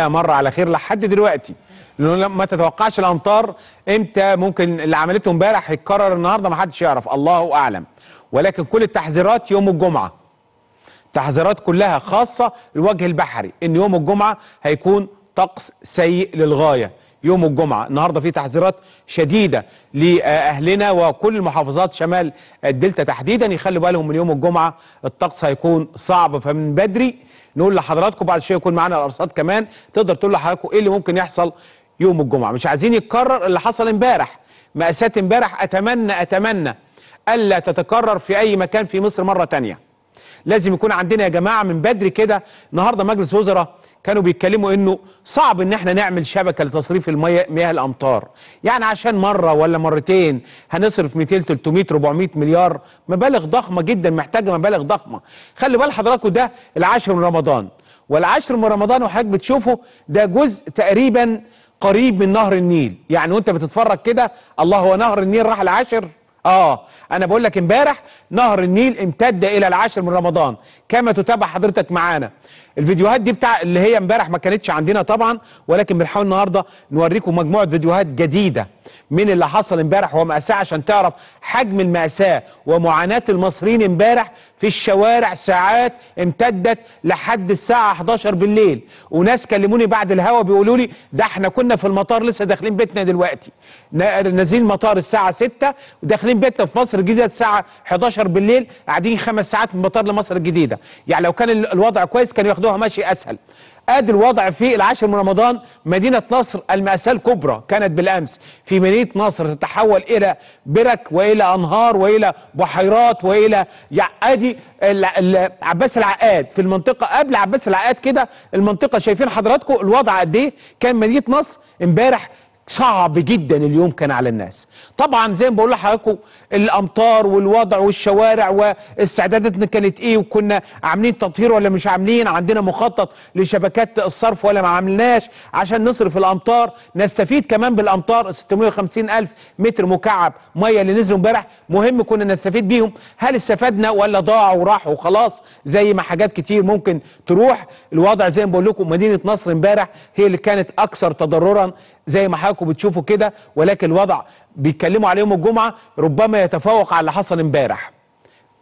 مر على خير لحد دلوقتي لانه ما تتوقعش الامطار امتى ممكن اللي عملته امبارح هيتكرر النهارده ما حدش يعرف الله اعلم ولكن كل التحذيرات يوم الجمعه تحذيرات كلها خاصه الوجه البحري ان يوم الجمعه هيكون طقس سيء للغايه يوم الجمعه النهارده في تحذيرات شديده لاهلنا وكل محافظات شمال الدلتا تحديدا يخلوا بالهم من يوم الجمعه الطقس هيكون صعب فمن بدري نقول لحضراتكم بعد شويه يكون معانا الارصاد كمان تقدر تقول لحضراتكم ايه اللي ممكن يحصل يوم الجمعه مش عايزين يتكرر اللي حصل امبارح مأساة امبارح اتمنى اتمنى الا تتكرر في اي مكان في مصر مره تانية لازم يكون عندنا يا جماعه من بدري كده النهارده مجلس وزراء كانوا بيتكلموا انه صعب ان احنا نعمل شبكه لتصريف المياه مياه الامطار يعني عشان مره ولا مرتين هنصرف 200 300 400 مليار مبالغ ضخمه جدا محتاجه مبالغ ضخمه خلي بال حضراتكم ده العاشر من رمضان والعاشر من رمضان وحضرتك بتشوفه ده جزء تقريبا قريب من نهر النيل يعني وانت بتتفرج كده الله هو نهر النيل راح العاشر اه انا بقول لك امبارح نهر النيل امتد الى العاشر من رمضان كما تتابع حضرتك معانا الفيديوهات دي بتاع اللي هي امبارح ما كانتش عندنا طبعا ولكن بنحاول النهارده نوريكم مجموعه فيديوهات جديده من اللي حصل امبارح ومأساه عشان تعرف حجم المأساة ومعاناة المصريين امبارح في الشوارع ساعات امتدت لحد الساعة 11 بالليل وناس كلموني بعد الهوا بيقولوا لي ده احنا كنا في المطار لسه داخلين بيتنا دلوقتي نازلين مطار الساعة 6 وداخلين بيتنا في مصر الجديدة الساعة 11 بالليل قاعدين خمس ساعات من مطار لمصر الجديدة يعني لو كان الوضع كويس كانوا ياخدوا ياخدوها ماشي اسهل ادي الوضع في العاشر من رمضان مدينه نصر الماساه الكبرى كانت بالامس في مدينه نصر تتحول الى برك والى انهار والى بحيرات والى يعني ادي عباس العقاد في المنطقه قبل عباس العقاد كده المنطقه شايفين حضراتكم الوضع قد ايه كان مدينه نصر امبارح صعب جدا اليوم كان على الناس طبعا زي ما بقول لحضراتكم الامطار والوضع والشوارع واستعداداتنا كانت ايه وكنا عاملين تطهير ولا مش عاملين عندنا مخطط لشبكات الصرف ولا ما عملناش عشان نصرف الامطار نستفيد كمان بالامطار 650 الف متر مكعب ميه اللي نزلوا امبارح مهم كنا نستفيد بيهم هل استفدنا ولا ضاعوا وراحوا وخلاص زي ما حاجات كتير ممكن تروح الوضع زي ما بقول لكم مدينه نصر امبارح هي اللي كانت اكثر تضررا زي ما حضرتك حضراتكم بتشوفوا كده ولكن الوضع بيتكلموا عليهم الجمعه ربما يتفوق على اللي حصل امبارح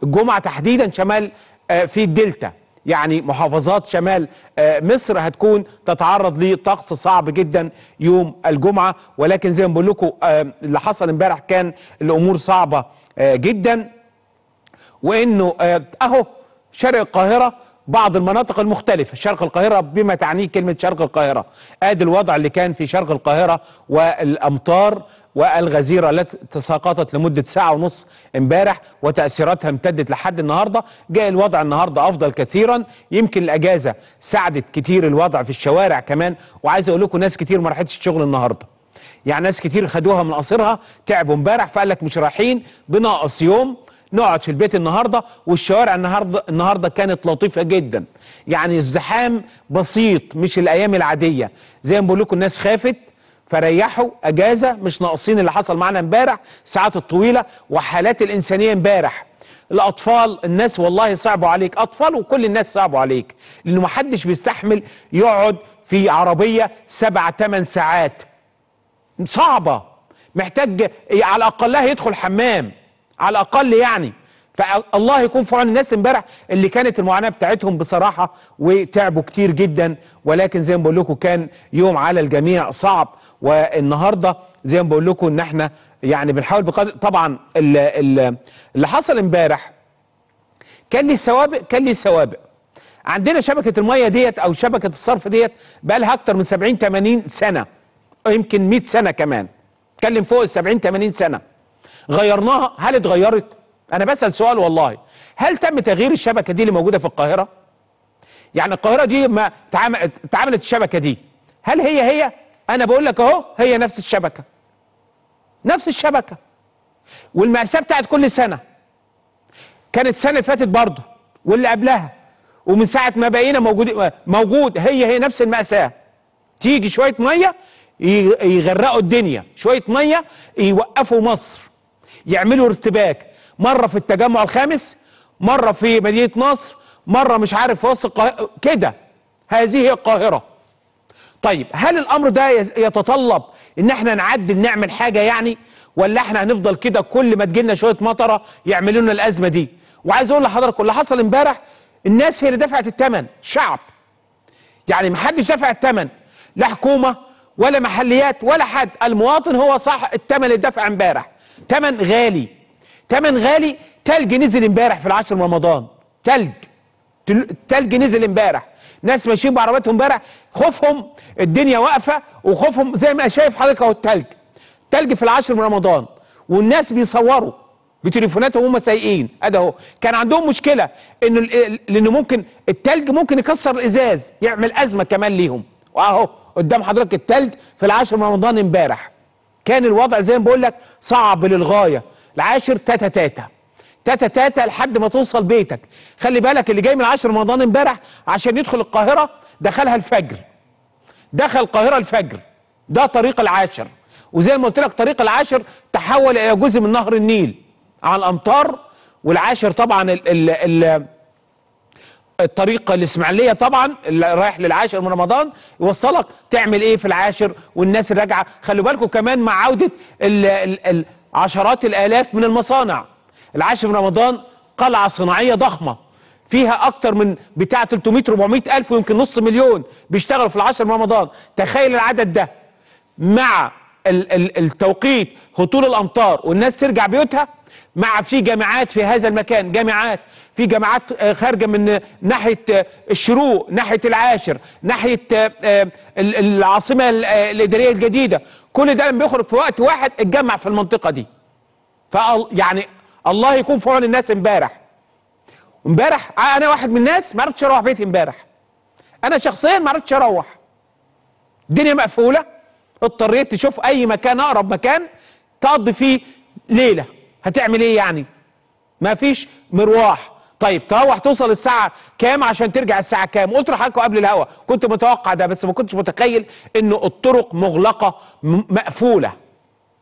الجمعه تحديدا شمال آه، في الدلتا يعني محافظات شمال آه، مصر هتكون تتعرض لطقس صعب جدا يوم الجمعه ولكن زي ما بقول لكم آه، اللي حصل امبارح كان الامور صعبه جدا وانه اهو شرق القاهره بعض المناطق المختلفة شرق القاهرة بما تعنيه كلمة شرق القاهرة آدي الوضع اللي كان في شرق القاهرة والأمطار والغزيرة التي تساقطت لمدة ساعة ونص امبارح وتأثيراتها امتدت لحد النهاردة جاء الوضع النهاردة أفضل كثيرا يمكن الأجازة ساعدت كتير الوضع في الشوارع كمان وعايز أقول لكم ناس كتير ما راحتش الشغل النهاردة يعني ناس كتير خدوها من قصرها تعبوا امبارح فقال لك مش رايحين بنقص يوم نقعد في البيت النهارده والشوارع النهارده النهارده كانت لطيفه جدا يعني الزحام بسيط مش الايام العاديه زي ما بقول لكم الناس خافت فريحوا اجازه مش ناقصين اللي حصل معانا امبارح الساعات الطويله وحالات الانسانيه امبارح الاطفال الناس والله صعبوا عليك اطفال وكل الناس صعبوا عليك لانه محدش بيستحمل يقعد في عربيه سبع ثمان ساعات صعبه محتاج على الاقل يدخل حمام على الاقل يعني فالله يكون في عون الناس امبارح اللي كانت المعاناه بتاعتهم بصراحه وتعبوا كتير جدا ولكن زي ما بقول لكم كان يوم على الجميع صعب والنهارده زي ما بقول لكم ان احنا يعني بنحاول بقدر طبعا اللي, اللي حصل امبارح كان لي سوابق كان لي سوابق عندنا شبكه الميه ديت او شبكه الصرف ديت بقى لها اكتر من 70 80 سنه يمكن 100 سنه كمان اتكلم فوق ال 70 80 سنه غيرناها هل اتغيرت انا بسال سؤال والله هل تم تغيير الشبكه دي اللي موجوده في القاهره يعني القاهره دي ما اتعملت الشبكه دي هل هي هي انا بقول لك اهو هي نفس الشبكه نفس الشبكه والمأساة بتاعت كل سنة كانت السنه اللي فاتت برضه واللي قبلها ومن ساعة ما بقينا موجود موجود هي هي نفس المأساة تيجي شوية مية يغرقوا الدنيا شوية مية يوقفوا مصر يعملوا ارتباك مره في التجمع الخامس مره في مدينه نصر مره مش عارف في وسط القاهره كده هذه هي القاهره طيب هل الامر ده يتطلب ان احنا نعدل نعمل حاجه يعني ولا احنا هنفضل كده كل ما لنا شويه مطره يعملوا لنا الازمه دي وعايز اقول لحضراتكم اللي حصل امبارح الناس هي اللي دفعت الثمن شعب يعني ما حدش دفع الثمن لا حكومه ولا محليات ولا حد المواطن هو صح الثمن اللي دفع امبارح تمن غالي تمن غالي تلج نزل امبارح في العشر رمضان تلج تلج نزل امبارح ناس ماشيين بعربياتهم امبارح خوفهم الدنيا واقفه وخوفهم زي ما شايف حضرتك اهو التلج تلج في العشر من رمضان والناس بيصوروا بتليفوناتهم وهم سايقين ادي اهو كان عندهم مشكله ان لانه ممكن التلج ممكن يكسر الازاز يعمل ازمه كمان ليهم واهو قدام حضرتك التلج في العشر من رمضان امبارح كان الوضع زي ما بقول لك صعب للغايه العاشر تاتا تاتا تاتا تاتا لحد ما توصل بيتك خلي بالك اللي جاي من عشر رمضان امبارح عشان يدخل القاهره دخلها الفجر دخل القاهره الفجر ده طريق العاشر وزي ما قلت لك طريق العاشر تحول الى جزء من نهر النيل على الامطار والعاشر طبعا ال ال ال الطريق الاسماعيليه طبعا اللي رايح للعاشر من رمضان يوصلك تعمل ايه في العاشر والناس الراجعه خلوا بالكم كمان مع عوده عشرات الالاف من المصانع العاشر من رمضان قلعه صناعيه ضخمه فيها اكتر من بتاع 300 400 الف ويمكن نص مليون بيشتغلوا في العاشر من رمضان تخيل العدد ده مع التوقيت هطول الامطار والناس ترجع بيوتها مع في جامعات في هذا المكان جامعات في جامعات آه، خارجه من ناحيه آه، الشروق ناحيه العاشر ناحيه آه، العاصمه الاداريه الجديده كل ده لما بيخرج في وقت واحد اتجمع في المنطقه دي يعني الله يكون في عون الناس امبارح امبارح انا واحد من الناس ما عرفتش اروح بيتي امبارح انا شخصيا ما عرفتش اروح الدنيا مقفوله اضطريت تشوف اي مكان اقرب مكان تقضي فيه ليله هتعمل ايه يعني ما فيش مرواح طيب تروح توصل الساعه كام عشان ترجع الساعه كام قلت لحضراتكم قبل الهوا كنت متوقع ده بس ما كنتش متخيل ان الطرق مغلقه مقفوله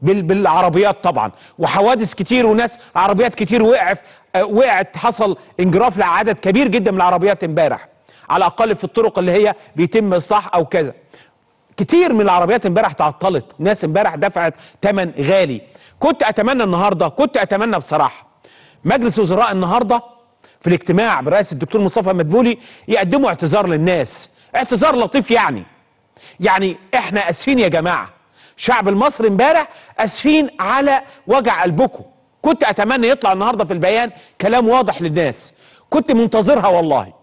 بالعربيات طبعا وحوادث كتير وناس عربيات كتير وقعت آه، وقعت حصل انجراف لعدد كبير جدا من العربيات امبارح على الاقل في الطرق اللي هي بيتم اصلاح او كذا كتير من العربيات امبارح تعطلت ناس امبارح دفعت تمن غالي كنت اتمنى النهارده كنت اتمنى بصراحه مجلس وزراء النهارده في الاجتماع برئاسه الدكتور مصطفى مدبولي يقدموا اعتذار للناس اعتذار لطيف يعني يعني احنا اسفين يا جماعه شعب المصري امبارح اسفين على وجع قلبكم كنت اتمنى يطلع النهارده في البيان كلام واضح للناس كنت منتظرها والله